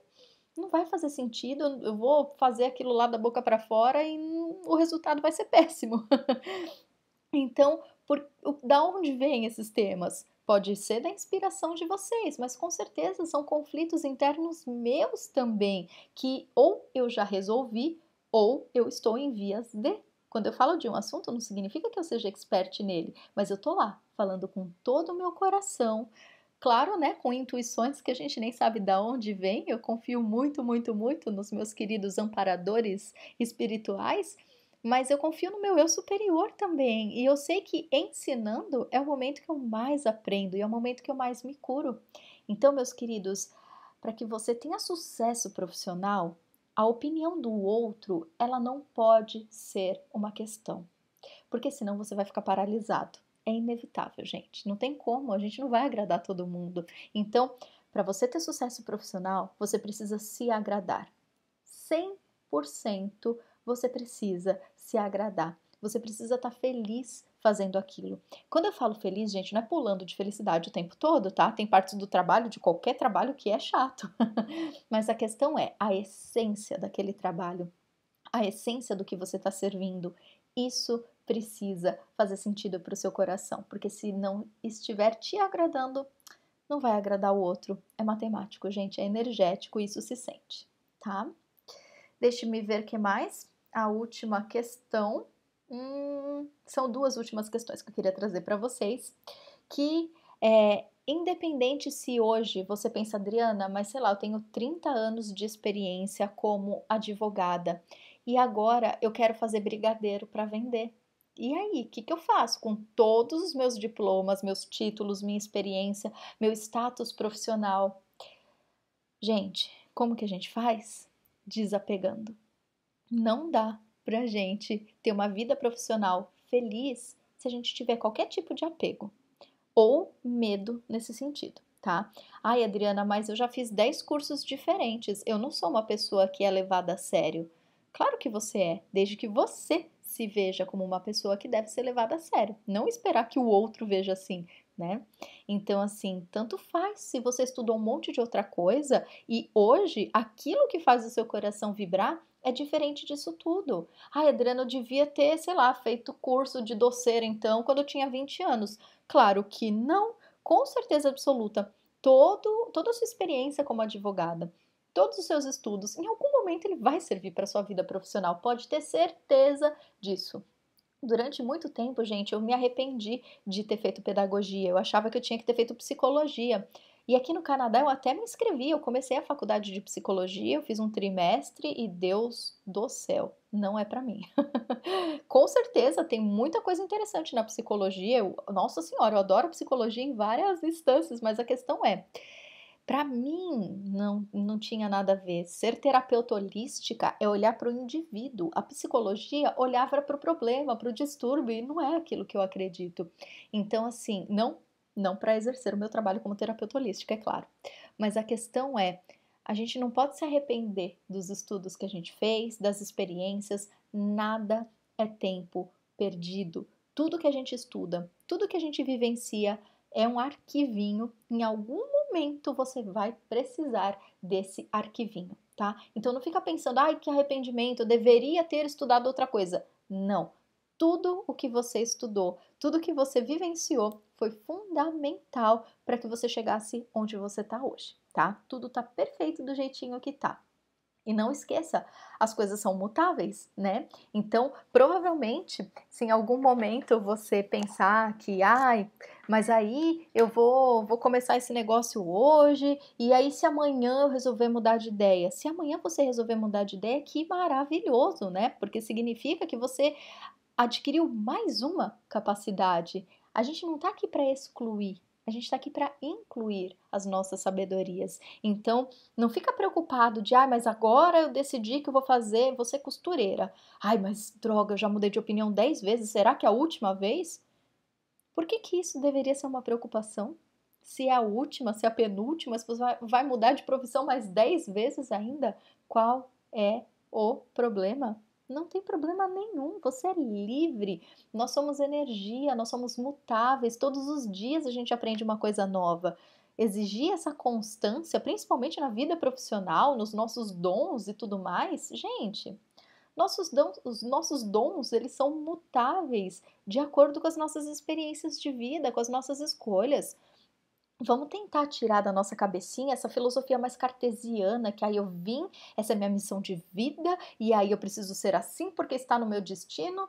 não vai fazer sentido, eu vou fazer aquilo lá da boca para fora e o resultado vai ser péssimo. *laughs* então, por, da onde vêm esses temas? Pode ser da inspiração de vocês, mas com certeza são conflitos internos meus também, que ou eu já resolvi ou eu estou em vias de. Quando eu falo de um assunto, não significa que eu seja expert nele, mas eu estou lá, falando com todo o meu coração, Claro, né, com intuições que a gente nem sabe de onde vem. Eu confio muito, muito, muito nos meus queridos amparadores espirituais, mas eu confio no meu eu superior também. E eu sei que ensinando é o momento que eu mais aprendo e é o momento que eu mais me curo. Então, meus queridos, para que você tenha sucesso profissional, a opinião do outro, ela não pode ser uma questão, porque senão você vai ficar paralisado é inevitável, gente. Não tem como, a gente não vai agradar todo mundo. Então, para você ter sucesso profissional, você precisa se agradar. 100% você precisa se agradar. Você precisa estar tá feliz fazendo aquilo. Quando eu falo feliz, gente, não é pulando de felicidade o tempo todo, tá? Tem partes do trabalho, de qualquer trabalho, que é chato. *laughs* Mas a questão é a essência daquele trabalho, a essência do que você está servindo. Isso precisa fazer sentido para o seu coração, porque se não estiver te agradando, não vai agradar o outro. É matemático, gente, é energético, isso se sente, tá? Deixe-me ver que mais. A última questão. Hum, são duas últimas questões que eu queria trazer para vocês. Que é, independente se hoje você pensa, Adriana, mas sei lá, eu tenho 30 anos de experiência como advogada e agora eu quero fazer brigadeiro para vender. E aí, o que, que eu faço com todos os meus diplomas, meus títulos, minha experiência, meu status profissional? Gente, como que a gente faz? Desapegando. Não dá pra gente ter uma vida profissional feliz se a gente tiver qualquer tipo de apego ou medo nesse sentido, tá? Ai, Adriana, mas eu já fiz 10 cursos diferentes. Eu não sou uma pessoa que é levada a sério. Claro que você é, desde que você se veja como uma pessoa que deve ser levada a sério, não esperar que o outro veja assim, né? Então, assim, tanto faz se você estudou um monte de outra coisa e hoje aquilo que faz o seu coração vibrar é diferente disso tudo. Ai, Adriana, eu devia ter, sei lá, feito curso de doceira então quando eu tinha 20 anos. Claro que não, com certeza absoluta. Todo, toda a sua experiência como advogada, todos os seus estudos, em algum momento ele vai servir para sua vida profissional, pode ter certeza disso. Durante muito tempo, gente, eu me arrependi de ter feito pedagogia. Eu achava que eu tinha que ter feito psicologia. E aqui no Canadá eu até me inscrevi, eu comecei a faculdade de psicologia, eu fiz um trimestre e Deus do céu, não é para mim. *laughs* Com certeza tem muita coisa interessante na psicologia. Eu, nossa senhora, eu adoro psicologia em várias instâncias, mas a questão é, para mim, não, não tinha nada a ver. Ser terapeuta holística é olhar para o indivíduo. A psicologia olhava para o problema, para o distúrbio, e não é aquilo que eu acredito. Então, assim, não, não para exercer o meu trabalho como terapeuta holística, é claro. Mas a questão é, a gente não pode se arrepender dos estudos que a gente fez, das experiências. Nada é tempo perdido. Tudo que a gente estuda, tudo que a gente vivencia é um arquivinho em algum momento momento você vai precisar desse arquivinho, tá? Então não fica pensando, ai, que arrependimento, eu deveria ter estudado outra coisa. Não. Tudo o que você estudou, tudo o que você vivenciou foi fundamental para que você chegasse onde você está hoje, tá? Tudo está perfeito do jeitinho que está. E não esqueça, as coisas são mutáveis, né? Então, provavelmente, se em algum momento você pensar que, ai, mas aí eu vou, vou começar esse negócio hoje, e aí se amanhã eu resolver mudar de ideia. Se amanhã você resolver mudar de ideia, que maravilhoso, né? Porque significa que você adquiriu mais uma capacidade. A gente não está aqui para excluir, a gente está aqui para incluir as nossas sabedorias. Então, não fica preocupado de, ah, mas agora eu decidi que eu vou fazer você costureira. Ai, mas droga, eu já mudei de opinião dez vezes, será que é a última vez? Por que, que isso deveria ser uma preocupação? Se é a última, se é a penúltima, se você vai mudar de profissão mais dez vezes ainda, qual é o problema? Não tem problema nenhum, você é livre. Nós somos energia, nós somos mutáveis, todos os dias a gente aprende uma coisa nova. Exigir essa constância, principalmente na vida profissional, nos nossos dons e tudo mais, gente, nossos dons, os nossos dons, eles são mutáveis de acordo com as nossas experiências de vida, com as nossas escolhas. Vamos tentar tirar da nossa cabecinha essa filosofia mais cartesiana, que aí eu vim, essa é minha missão de vida, e aí eu preciso ser assim porque está no meu destino.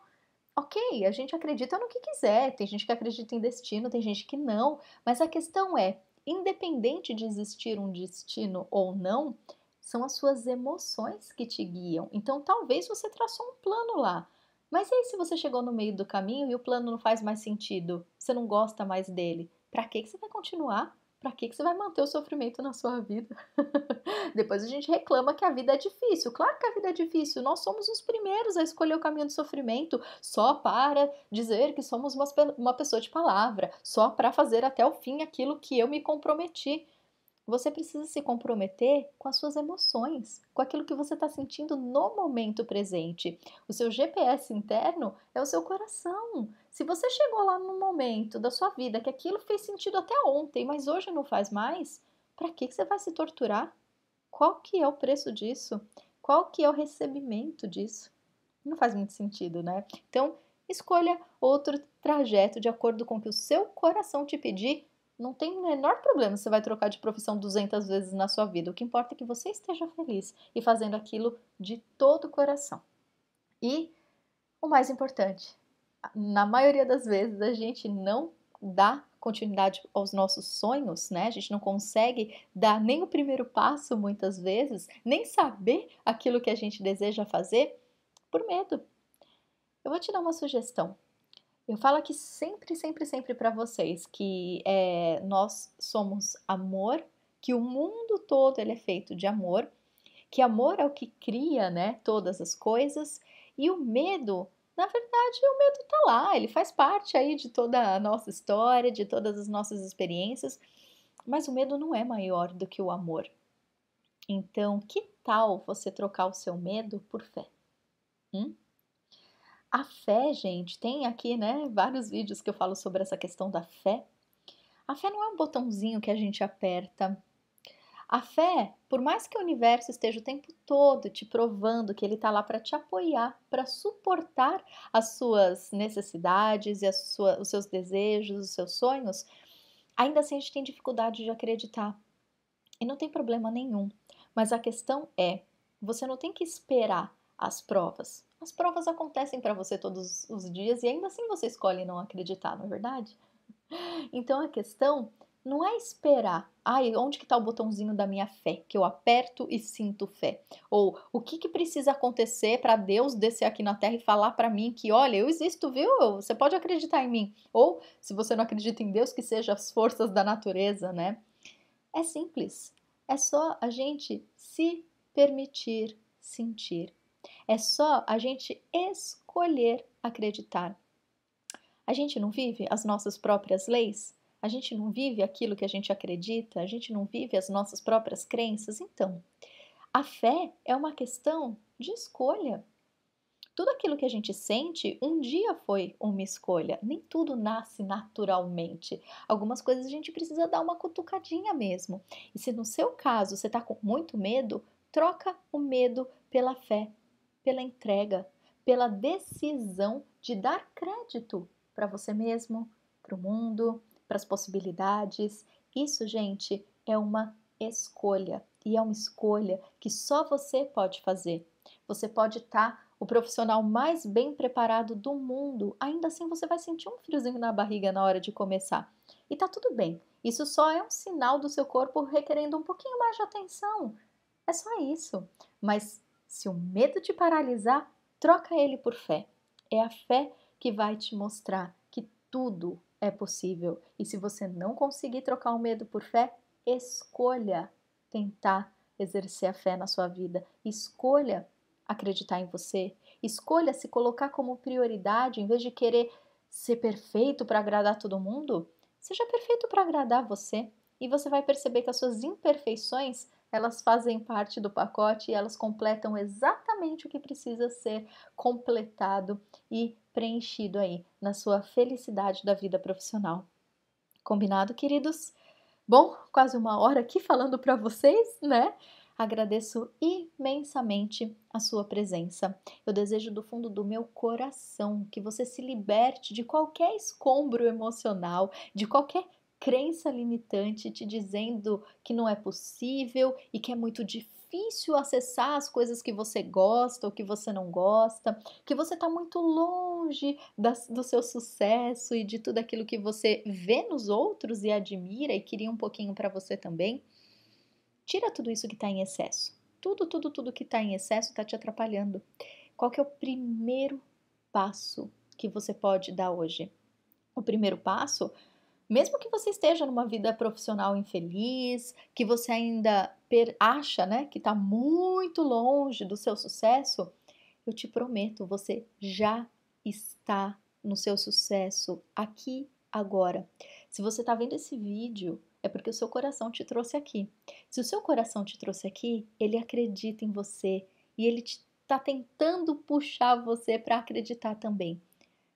Ok, a gente acredita no que quiser, tem gente que acredita em destino, tem gente que não, mas a questão é: independente de existir um destino ou não, são as suas emoções que te guiam. Então talvez você traçou um plano lá, mas e aí se você chegou no meio do caminho e o plano não faz mais sentido? Você não gosta mais dele? Para que, que você vai continuar? Para que, que você vai manter o sofrimento na sua vida? *laughs* Depois a gente reclama que a vida é difícil. Claro que a vida é difícil. Nós somos os primeiros a escolher o caminho do sofrimento só para dizer que somos uma, uma pessoa de palavra, só para fazer até o fim aquilo que eu me comprometi. Você precisa se comprometer com as suas emoções, com aquilo que você está sentindo no momento presente. O seu GPS interno é o seu coração. Se você chegou lá num momento da sua vida que aquilo fez sentido até ontem, mas hoje não faz mais, para que você vai se torturar? Qual que é o preço disso? Qual que é o recebimento disso? Não faz muito sentido, né? Então, escolha outro trajeto de acordo com o que o seu coração te pedir não tem o menor problema se você vai trocar de profissão 200 vezes na sua vida. O que importa é que você esteja feliz e fazendo aquilo de todo o coração. E o mais importante, na maioria das vezes a gente não dá continuidade aos nossos sonhos, né? A gente não consegue dar nem o primeiro passo muitas vezes, nem saber aquilo que a gente deseja fazer por medo. Eu vou te dar uma sugestão. Eu falo aqui sempre, sempre, sempre para vocês que é, nós somos amor, que o mundo todo ele é feito de amor, que amor é o que cria, né, todas as coisas, e o medo, na verdade, o medo tá lá, ele faz parte aí de toda a nossa história, de todas as nossas experiências, mas o medo não é maior do que o amor. Então, que tal você trocar o seu medo por fé? Hum? A fé, gente, tem aqui, né, vários vídeos que eu falo sobre essa questão da fé. A fé não é um botãozinho que a gente aperta. A fé, por mais que o universo esteja o tempo todo te provando que ele está lá para te apoiar, para suportar as suas necessidades e os seus desejos, os seus sonhos, ainda assim a gente tem dificuldade de acreditar. E não tem problema nenhum. Mas a questão é, você não tem que esperar as provas. As provas acontecem para você todos os dias e ainda assim você escolhe não acreditar, não é verdade? Então a questão não é esperar, ai, onde que está o botãozinho da minha fé, que eu aperto e sinto fé? Ou o que, que precisa acontecer para Deus descer aqui na terra e falar para mim que, olha, eu existo, viu? Você pode acreditar em mim. Ou, se você não acredita em Deus, que seja as forças da natureza, né? É simples. É só a gente se permitir sentir é só a gente escolher acreditar. A gente não vive as nossas próprias leis? A gente não vive aquilo que a gente acredita? A gente não vive as nossas próprias crenças? Então, a fé é uma questão de escolha. Tudo aquilo que a gente sente um dia foi uma escolha. Nem tudo nasce naturalmente. Algumas coisas a gente precisa dar uma cutucadinha mesmo. E se no seu caso você está com muito medo, troca o medo pela fé pela entrega, pela decisão de dar crédito para você mesmo, para o mundo, para as possibilidades. Isso, gente, é uma escolha e é uma escolha que só você pode fazer. Você pode estar tá o profissional mais bem preparado do mundo, ainda assim você vai sentir um friozinho na barriga na hora de começar. E tá tudo bem. Isso só é um sinal do seu corpo requerendo um pouquinho mais de atenção. É só isso. Mas se o medo te paralisar, troca ele por fé. É a fé que vai te mostrar que tudo é possível. E se você não conseguir trocar o medo por fé, escolha tentar exercer a fé na sua vida. Escolha acreditar em você. Escolha se colocar como prioridade em vez de querer ser perfeito para agradar todo mundo. Seja perfeito para agradar você e você vai perceber que as suas imperfeições elas fazem parte do pacote e elas completam exatamente o que precisa ser completado e preenchido aí na sua felicidade da vida profissional. Combinado, queridos? Bom, quase uma hora aqui falando para vocês, né? Agradeço imensamente a sua presença. Eu desejo do fundo do meu coração que você se liberte de qualquer escombro emocional, de qualquer crença limitante te dizendo que não é possível e que é muito difícil acessar as coisas que você gosta ou que você não gosta, que você está muito longe das, do seu sucesso e de tudo aquilo que você vê nos outros e admira e queria um pouquinho para você também. Tira tudo isso que está em excesso. Tudo, tudo, tudo que está em excesso está te atrapalhando. Qual que é o primeiro passo que você pode dar hoje? O primeiro passo mesmo que você esteja numa vida profissional infeliz, que você ainda acha né, que está muito longe do seu sucesso, eu te prometo, você já está no seu sucesso aqui agora. Se você está vendo esse vídeo, é porque o seu coração te trouxe aqui. Se o seu coração te trouxe aqui, ele acredita em você e ele está tentando puxar você para acreditar também.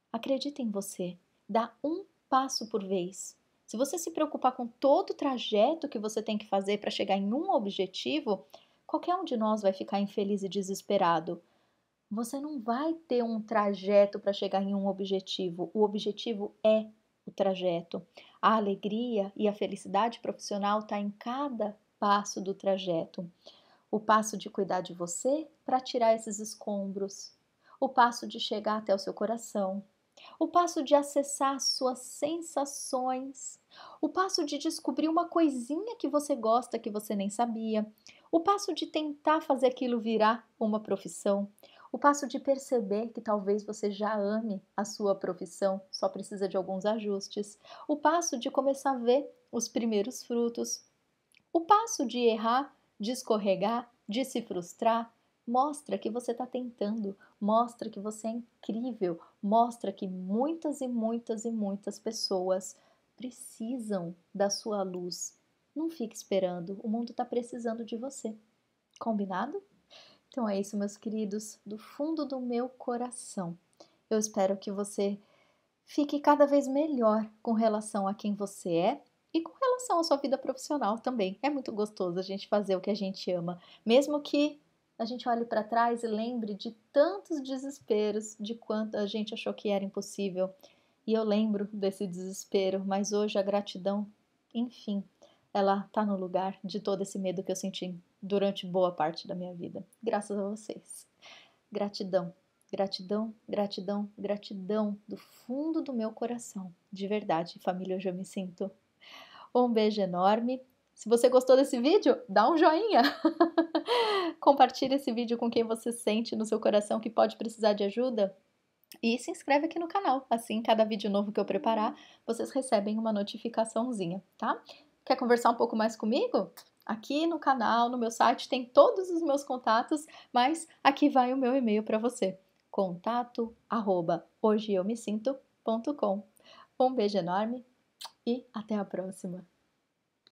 Acredita em você, dá um passo por vez. Se você se preocupar com todo o trajeto que você tem que fazer para chegar em um objetivo, qualquer um de nós vai ficar infeliz e desesperado. Você não vai ter um trajeto para chegar em um objetivo. O objetivo é o trajeto. A alegria e a felicidade profissional está em cada passo do trajeto. O passo de cuidar de você para tirar esses escombros. O passo de chegar até o seu coração o passo de acessar suas sensações, o passo de descobrir uma coisinha que você gosta que você nem sabia, o passo de tentar fazer aquilo virar uma profissão, o passo de perceber que talvez você já ame a sua profissão, só precisa de alguns ajustes, o passo de começar a ver os primeiros frutos, o passo de errar, de escorregar, de se frustrar, Mostra que você está tentando, mostra que você é incrível, mostra que muitas e muitas e muitas pessoas precisam da sua luz. Não fique esperando, o mundo está precisando de você. Combinado? Então é isso, meus queridos, do fundo do meu coração. Eu espero que você fique cada vez melhor com relação a quem você é e com relação à sua vida profissional também. É muito gostoso a gente fazer o que a gente ama, mesmo que a gente olhe para trás e lembre de tantos desesperos, de quanto a gente achou que era impossível. E eu lembro desse desespero, mas hoje a gratidão, enfim, ela está no lugar de todo esse medo que eu senti durante boa parte da minha vida. Graças a vocês. Gratidão, gratidão, gratidão, gratidão do fundo do meu coração. De verdade, família, hoje eu me sinto. Um beijo enorme se você gostou desse vídeo, dá um joinha. *laughs* Compartilhe esse vídeo com quem você sente no seu coração que pode precisar de ajuda. E se inscreve aqui no canal. Assim, cada vídeo novo que eu preparar, vocês recebem uma notificaçãozinha, tá? Quer conversar um pouco mais comigo? Aqui no canal, no meu site, tem todos os meus contatos, mas aqui vai o meu e-mail para você. Contato arroba, hoje eu me sinto.com. Um beijo enorme e até a próxima!